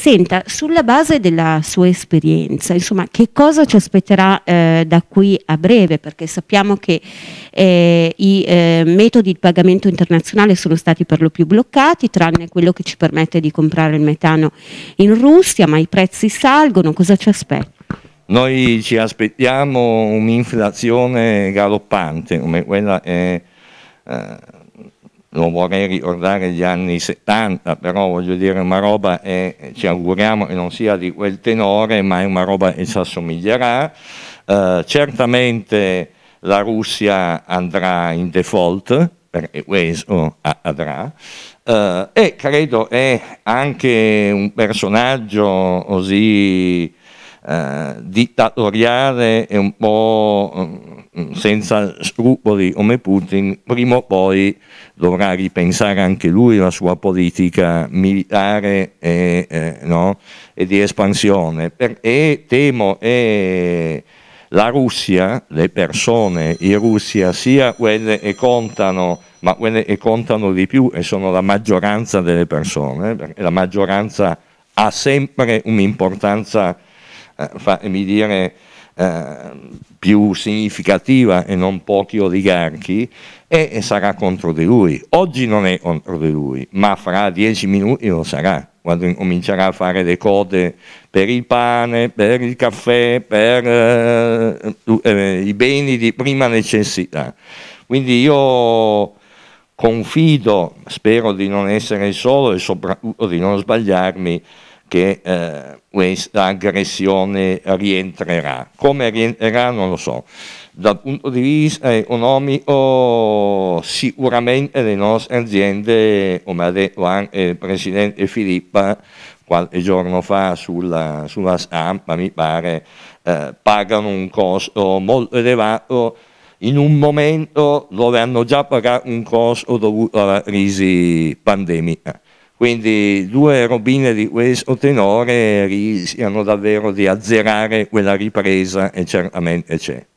Senta, sulla base della sua esperienza, insomma, che cosa ci aspetterà eh, da qui a breve? Perché sappiamo che eh, i eh, metodi di pagamento internazionale sono stati per lo più bloccati, tranne quello che ci permette di comprare il metano in Russia, ma i prezzi salgono, cosa ci aspetta? Noi ci aspettiamo un'inflazione galoppante come quella che eh, non vorrei ricordare gli anni 70, però voglio dire una roba, è, ci auguriamo che non sia di quel tenore, ma è una roba che si assomiglierà. Eh, certamente la Russia andrà in default, perché questo andrà, eh, e credo è anche un personaggio così eh, dittatoriale e un po' Mm. senza scrupoli come Putin, prima o poi dovrà ripensare anche lui la sua politica militare e, eh, no? e di espansione. Per, e temo che eh, la Russia, le persone in Russia, sia quelle che contano, ma quelle che contano di più e sono la maggioranza delle persone, perché la maggioranza ha sempre un'importanza, eh, fatemi dire, più significativa e non pochi oligarchi e, e, sarà contro di lui. Oggi non è contro di lui, ma fra dieci minuti lo sarà, quando comincerà a fare le code per il pane, per il caffè, per eh, eh, eh, i beni di prima necessità. Quindi io confido, spero di non essere solo e soprattutto di non sbagliarmi, che eh, questa aggressione rientrerà. Come rientrerà non lo so. Dal punto di vista economico sicuramente le nostre aziende, come ha detto anche il Presidente Filippa qualche giorno fa sulla, sulla stampa, mi pare, eh, pagano un costo molto elevato in un momento dove hanno già pagato un costo dovuto alla crisi pandemica. Quindi due robine di questo tenore rischiano davvero di azzerare quella ripresa e certamente c'è.